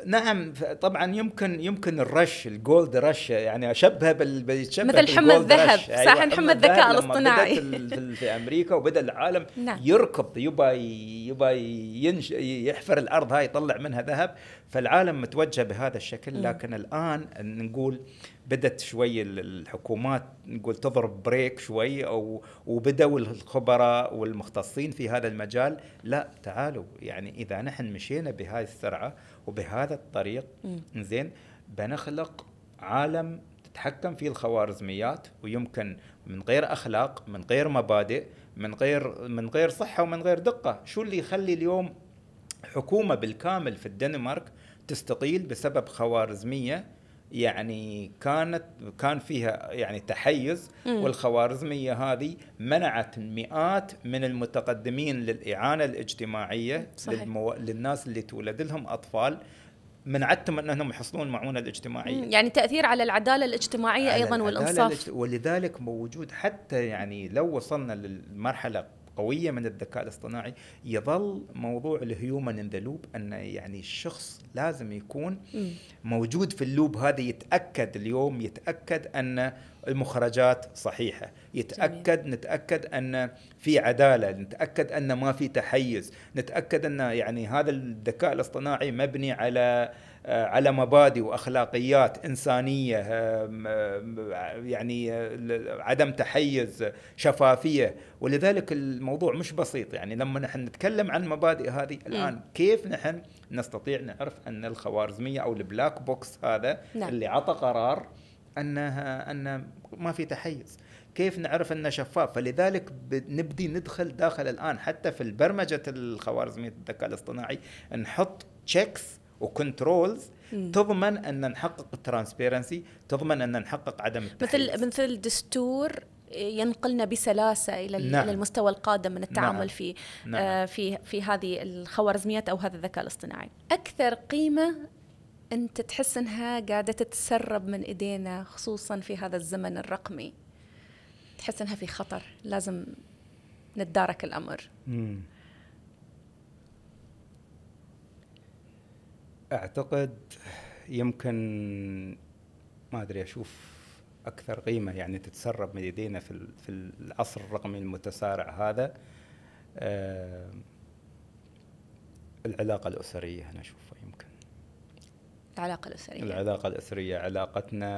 نعم طبعا يمكن يمكن الرش الجولد رش يعني اشبه بال مثل حمى الذهب أيوة، صح حمى الذكاء الاصطناعي في [laughs] امريكا وبدا العالم نعم. يركض يبى يبى ينش يحفر الارض هاي يطلع منها ذهب فالعالم متوجه بهذا الشكل لكن م. الان نقول بدت شوي الحكومات نقول تضرب بريك شوي او وبداوا الخبراء والمختصين في هذا المجال لا تعالوا يعني اذا نحن مشينا بهاي السرعه وبهذا الطريق زين بنخلق عالم تتحكم فيه الخوارزميات ويمكن من غير اخلاق من غير مبادئ من غير من غير صحه ومن غير دقه شو اللي يخلي اليوم حكومه بالكامل في الدنمارك تستقيل بسبب خوارزميه يعني كانت كان فيها يعني تحيز والخوارزميه هذه منعت مئات من المتقدمين للاعانه الاجتماعيه صحيح. للمو... للناس اللي تولد لهم اطفال منعتهم انهم يحصلون المعونه الاجتماعيه يعني تاثير على العداله الاجتماعيه ايضا والانصاف الاجت... ولذلك موجود حتى يعني لو وصلنا للمرحله قويه من الذكاء الاصطناعي يظل موضوع الهيومن ان ذا لوب ان يعني الشخص لازم يكون موجود في اللوب هذا يتاكد اليوم يتاكد ان المخرجات صحيحه يتاكد جميل. نتاكد ان في عداله نتاكد ان ما في تحيز نتاكد ان يعني هذا الذكاء الاصطناعي مبني على آه، على مبادئ واخلاقيات انسانيه آه، آه، يعني عدم تحيز شفافيه ولذلك الموضوع مش بسيط يعني لما نحن نتكلم عن المبادئ هذه الان كيف نحن نستطيع نعرف ان الخوارزميه او البلاك بوكس هذا نعم. اللي عطى قرار انها ان ما في تحيز كيف نعرف انه شفاف فلذلك نبدي ندخل داخل الان حتى في البرمجه الخوارزميه الذكاء الاصطناعي نحط تشيكس وكنترولز تضمن ان نحقق الترانسبيرنسي تضمن ان نحقق عدم التحيز. مثل مثل دستور ينقلنا بسلاسه الى نعم. المستوى القادم من التعامل نعم. في نعم. آه في في هذه الخوارزميات او هذا الذكاء الاصطناعي اكثر قيمه انت تحس انها قاعده تتسرب من ايدينا خصوصا في هذا الزمن الرقمي تحس انها في خطر لازم نتدارك الامر مم. اعتقد يمكن ما ادري اشوف اكثر قيمه يعني تتسرب من يدينا في في العصر الرقمي المتسارع هذا أه العلاقه الاسريه انا اشوفها يمكن العلاقه الاسريه العلاقه الاسريه علاقتنا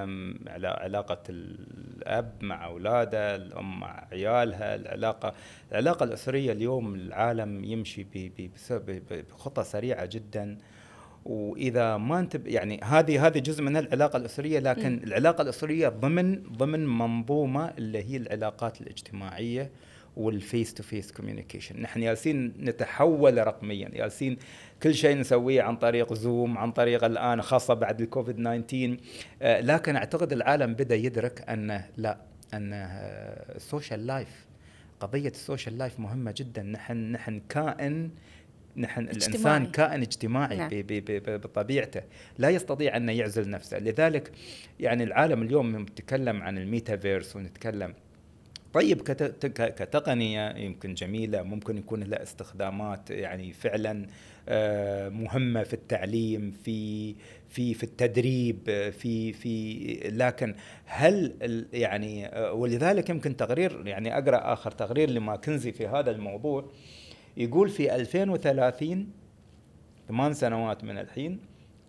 علاقه الاب مع اولاده الام مع عيالها العلاقه العلاقه الاسريه اليوم العالم يمشي بخطى سريعه جدا واذا ما انت يعني هذه هذه جزء من العلاقه الاسريه لكن م. العلاقه الاسريه ضمن ضمن منظومه اللي هي العلاقات الاجتماعيه والفيس تو فيس كوميونيكيشن نحن ياسين نتحول رقميا ياسين كل شيء نسويه عن طريق زوم عن طريق الان خاصه بعد الكوفيد 19 آه لكن اعتقد العالم بدا يدرك ان لا ان السوشيال آه، لايف قضيه السوشيال لايف مهمه جدا نحن نحن كائن آه نحن اجتماعي. الانسان كائن اجتماعي نعم. بطبيعته لا يستطيع ان يعزل نفسه لذلك يعني العالم اليوم نتكلم عن الميتافيرس ونتكلم طيب كتقنيه يمكن جميله ممكن يكون لها استخدامات يعني فعلا آه، مهمه في التعليم في في في التدريب في في لكن هل يعني آه، ولذلك يمكن تقرير يعني اقرا اخر تقرير لماكنزي في هذا الموضوع يقول في 2030 ثمان سنوات من الحين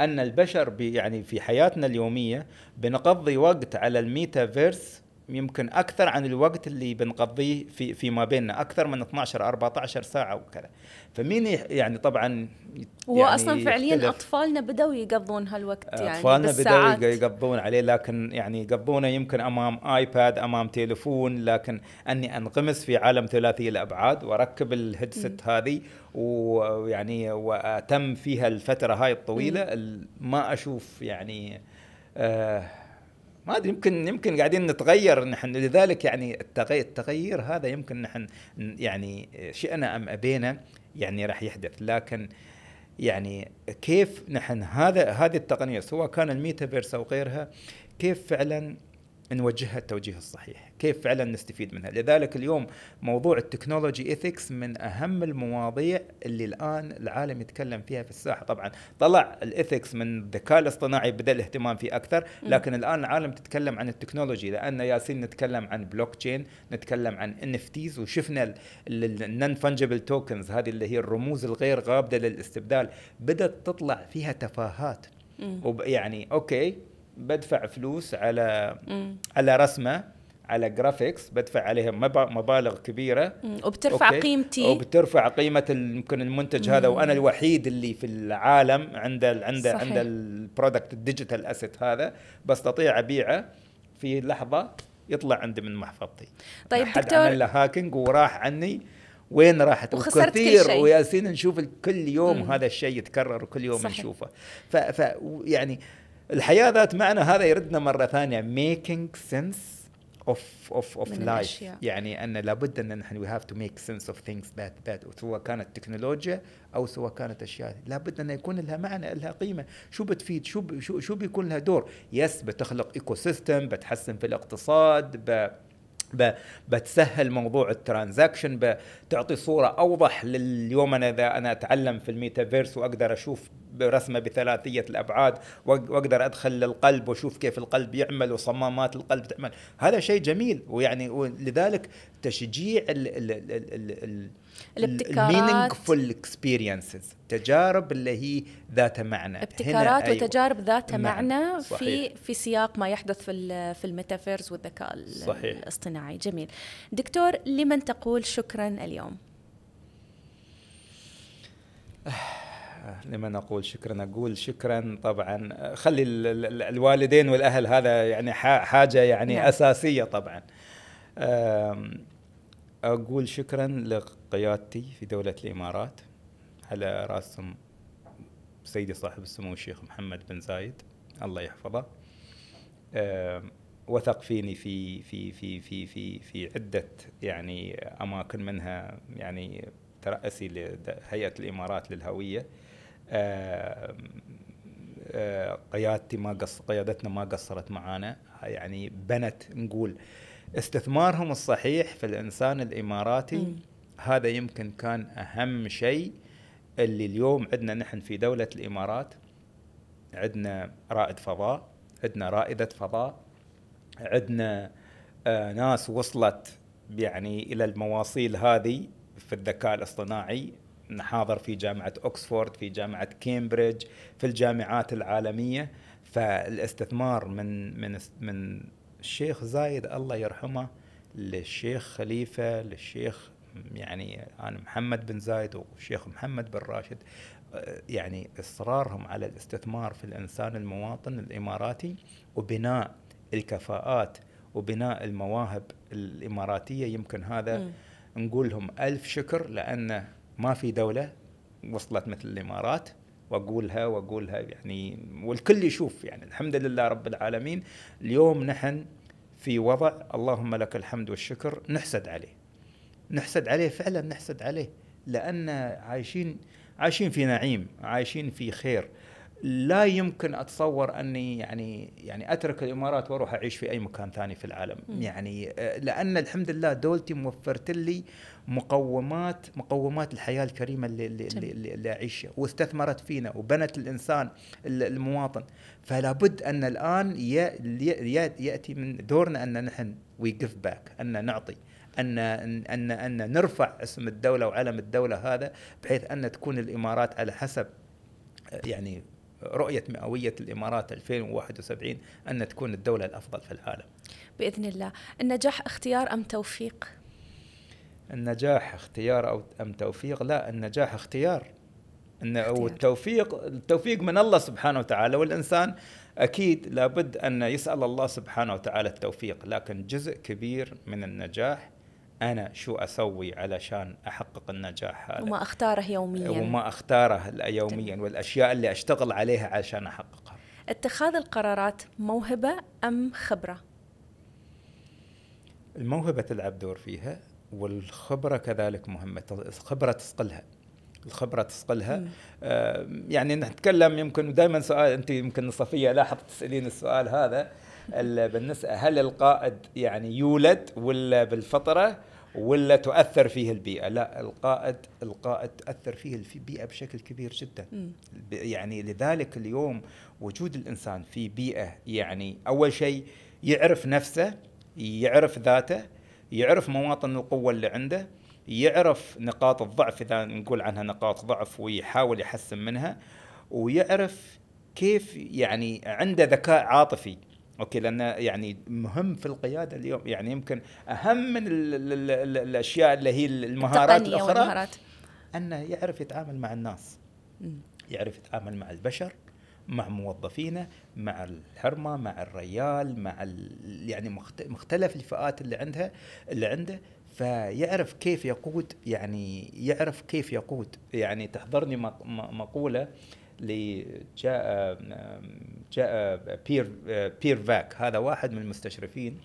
ان البشر يعني في حياتنا اليوميه بنقضي وقت على الميتافيرس يمكن اكثر عن الوقت اللي بنقضيه في فيما بيننا اكثر من 12 14 ساعه وكذا فمين يعني طبعا هو اصلا يعني فعليا اطفالنا بداوا يقضون هالوقت يعني اطفالنا بداوا يقضون عليه لكن يعني يقضونه يمكن امام ايباد امام تليفون لكن اني انغمس في عالم ثلاثي الابعاد واركب الهيدسيت هذه ويعني واتم فيها الفتره هاي الطويله ما اشوف يعني آه ما ادري يمكن يمكن قاعدين نتغير نحن لذلك يعني التغير, التغير هذا يمكن نحن يعني شئنا ام ابينا يعني راح يحدث لكن يعني كيف نحن هذا هذه التقنيه سواء كان الميتافيرس او غيرها كيف فعلا نوجهها التوجيه الصحيح كيف فعلا نستفيد منها لذلك اليوم موضوع التكنولوجي إثكس من أهم المواضيع اللي الآن العالم يتكلم فيها في الساحة طبعا طلع الإثكس من الذكاء الاصطناعي بدأ الاهتمام فيه أكثر لكن الآن العالم تتكلم عن التكنولوجي لأن ياسين نتكلم عن بلوك تشين نتكلم عن NFTs وشفنا النن فنجبل توكنز هذه اللي هي الرموز الغير غابدة للاستبدال بدأت تطلع فيها تفاهات وب... يعني أوكي بدفع فلوس على مم. على رسمه على جرافيكس بدفع عليها مبالغ كبيره مم. وبترفع أوكي. قيمتي وبترفع قيمه يمكن المنتج مم. هذا وانا الوحيد اللي في العالم عنده عنده صحيح. عنده البرودكت الديجيتال اسيت هذا بستطيع ابيعه في لحظه يطلع عندي من محفظتي طيب حد دكتور عمل له هاكينج وراح عني وين راحت وخسرت وياسين نشوف كل يوم مم. هذا الشيء يتكرر وكل يوم صحيح. نشوفه ف يعني الحياه ذات معنى هذا يردنا مره ثانيه ميكينج سنس اوف اوف اوف لايف يعني ان لابد ان نحن وي هاف تو ميك سنس اوف ثينكس ذات ذات سواء كانت تكنولوجيا او سواء كانت اشياء لابد ان يكون لها معنى لها قيمه شو بتفيد شو ب... شو, شو بيكون لها دور يس بتخلق ايكو سيستم بتحسن في الاقتصاد ب... ب... بتسهل موضوع الترانزاكشن بتعطي صوره اوضح لليوم انا اذا انا اتعلم في الميتافيرس واقدر اشوف رسمه بثلاثيه الابعاد واقدر ادخل للقلب واشوف كيف القلب يعمل وصمامات القلب تعمل هذا شيء جميل ويعني ولذلك تشجيع ال ال ال ال الـ المينينجفول اكسبيرينسز تجارب اللي هي ذات معنى ابتكارات هنا أيوة. وتجارب ذات نعم. معنى صحيح. في في سياق ما يحدث في في الميتافيرز والذكاء صحيح. الاصطناعي جميل دكتور لمن تقول شكرا اليوم [sighs] لما نقول شكرا نقول شكرا طبعا خلي الوالدين والاهل هذا يعني حاجه يعني نعم. اساسيه طبعا اقول شكرا لقيادتي في دوله الامارات على راسهم سيدي صاحب السمو الشيخ محمد بن زايد الله يحفظه وثق فيني في في في في في في عده يعني اماكن منها يعني ترأسي لهيئه الامارات للهويه آه، آه، قيادتي ما قص قيادتنا ما قصرت معانا يعني بنت نقول استثمارهم الصحيح في الانسان الاماراتي م. هذا يمكن كان اهم شيء اللي اليوم عندنا نحن في دوله الامارات عندنا رائد فضاء عندنا رائده فضاء عندنا آه ناس وصلت يعني الى المواصيل هذه في الذكاء الاصطناعي حاضر في جامعه أكسفورد في جامعه كامبريدج في الجامعات العالميه فالاستثمار من من من الشيخ زايد الله يرحمه للشيخ خليفه للشيخ يعني انا محمد بن زايد والشيخ محمد بن راشد آه، يعني اصرارهم على الاستثمار في الانسان المواطن الاماراتي وبناء الكفاءات وبناء المواهب الاماراتيه يمكن هذا م. نقول لهم الف شكر لان ما في دوله وصلت مثل الامارات واقولها واقولها يعني والكل يشوف يعني الحمد لله رب العالمين اليوم نحن في وضع اللهم لك الحمد والشكر نحسد عليه نحسد عليه فعلا نحسد عليه لان عايشين عايشين في نعيم عايشين في خير لا يمكن اتصور اني يعني يعني اترك الامارات واروح اعيش في اي مكان ثاني في العالم يعني آه، لان الحمد لله دولتي موفرت لي مقومات مقومات الحياه الكريمه اللي اللي, اللي, اللي, اللي اعيشها واستثمرت فينا وبنت الانسان المواطن فلا بد ان الان ياتي من دورنا ان نحن وي جيف باك ان نعطي ان ان ان نرفع اسم الدوله وعلم الدوله هذا بحيث ان تكون الامارات على حسب يعني رؤية مئوية الإمارات 2071 أن تكون الدولة الأفضل في العالم بإذن الله النجاح اختيار أم توفيق؟ النجاح اختيار او ام توفيق لا النجاح اختيار ان والتوفيق التوفيق من الله سبحانه وتعالى والانسان اكيد لابد ان يسال الله سبحانه وتعالى التوفيق لكن جزء كبير من النجاح انا شو اسوي علشان احقق النجاح هذا وما اختاره يوميا وما اختاره يوميا والاشياء اللي اشتغل عليها عشان احققها اتخاذ القرارات موهبه ام خبره الموهبه تلعب دور فيها والخبرة كذلك مهمة الخبرة تسقلها الخبرة تسقلها آه يعني نتكلم يمكن دائما سؤال أنت يمكن صفية لاحظت تسألين السؤال هذا بالنسبة هل القائد يعني يولد ولا بالفطرة ولا تؤثر فيه البيئة لا القائد القائد تؤثر فيه البيئة بشكل كبير جدا يعني لذلك اليوم وجود الإنسان في بيئة يعني أول شيء يعرف نفسه يعرف ذاته يعرف مواطن القوه اللي عنده يعرف نقاط الضعف اذا نقول عنها نقاط ضعف ويحاول يحسن منها ويعرف كيف يعني عنده ذكاء عاطفي اوكي لانه يعني مهم في القياده اليوم يعني يمكن اهم من الـ الـ الـ الـ الاشياء اللي هي المهارات الاخرى انه يعرف يتعامل مع الناس يعرف يتعامل مع البشر مع موظفينه مع الحرمه مع الريال مع يعني مختلف الفئات اللي عندها اللي عنده فيعرف كيف يقود يعني يعرف كيف يقود يعني تحضرني مقوله جاء جاء بير بير فاك هذا واحد من المستشرفين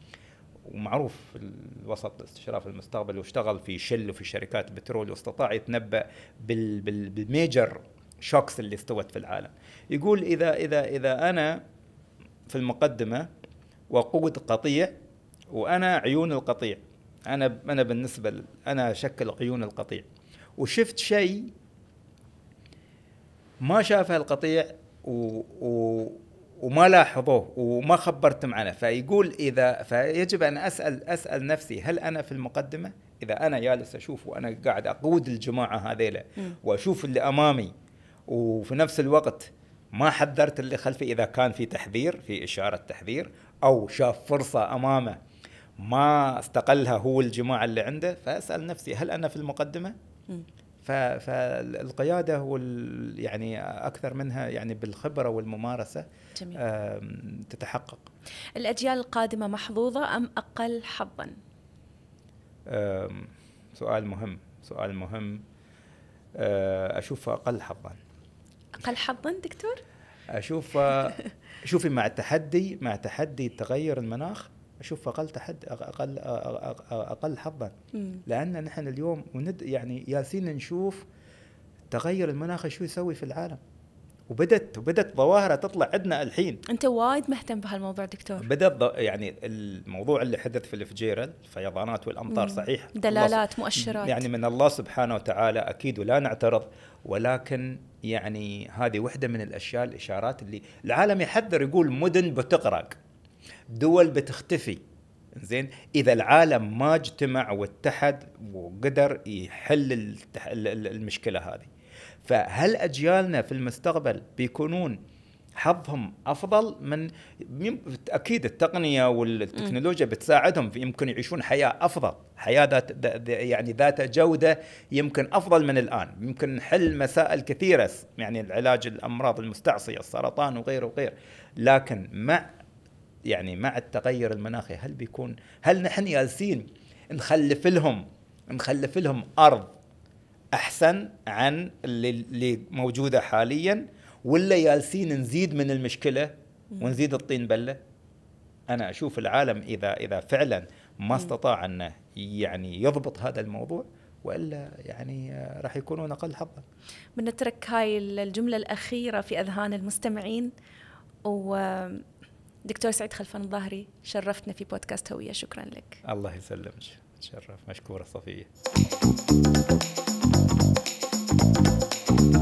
ومعروف في الوسط الاستشراف المستقبل واشتغل في شل وفي شركات بترول واستطاع يتنبا بالميجر الشوكس اللي استوت في العالم يقول إذا إذا إذا أنا في المقدمة وقود قطيع وأنا عيون القطيع أنا أنا بالنسبة أنا أشكل عيون القطيع وشفت شيء ما شافه القطيع و... و... وما لاحظوه وما خبرتم عنه فيقول اذا فيجب ان اسال اسال نفسي هل انا في المقدمه؟ اذا انا جالس اشوف وانا قاعد اقود الجماعه هذيلا واشوف اللي امامي وفي نفس الوقت ما حذرت اللي خلفي اذا كان في تحذير في اشاره تحذير او شاف فرصه امامه ما استقلها هو الجماعه اللي عنده فاسال نفسي هل انا في المقدمه؟ فالقياده وال يعني اكثر منها يعني بالخبره والممارسه جميل. تتحقق الاجيال القادمه محظوظه ام اقل حظا؟ سؤال مهم سؤال مهم آه، اشوفه اقل حظا اقل حظا دكتور؟ اشوف آه، شوفي مع التحدي مع تحدي تغير المناخ اشوف اقل تحدي اقل اقل حظا لان نحن اليوم يعني ياسين نشوف تغير المناخ شو يسوي في العالم وبدت وبدت ظواهرها تطلع عندنا الحين انت وايد مهتم بهالموضوع دكتور بدت يعني الموضوع اللي حدث في الفجيره الفيضانات والامطار مم. صحيح دلالات مؤشرات يعني من الله سبحانه وتعالى اكيد ولا نعترض ولكن يعني هذه وحده من الاشياء الاشارات اللي العالم يحذر يقول مدن بتغرق دول بتختفي زين اذا العالم ما اجتمع واتحد وقدر يحل المشكله هذه فهل اجيالنا في المستقبل بيكونون حظهم افضل من اكيد التقنيه والتكنولوجيا بتساعدهم في يمكن يعيشون حياه افضل حياه ذات يعني ذات جوده يمكن افضل من الان يمكن نحل مسائل كثيره يعني العلاج الامراض المستعصيه السرطان وغيره وغيره لكن مع يعني مع التغير المناخي هل بيكون هل نحن جالسين نخلف لهم نخلف لهم ارض احسن عن اللي, اللي موجوده حاليا ولا جالسين نزيد من المشكله ونزيد الطين بله انا اشوف العالم اذا اذا فعلا ما استطاع انه يعني يضبط هذا الموضوع والا يعني راح يكونون اقل حظا. بنترك هاي الجمله الاخيره في اذهان المستمعين و دكتور سعيد خلفان الظاهري شرفتنا في بودكاست هويه شكرا لك. الله يسلمك، تشرف مشكوره صفيه. Música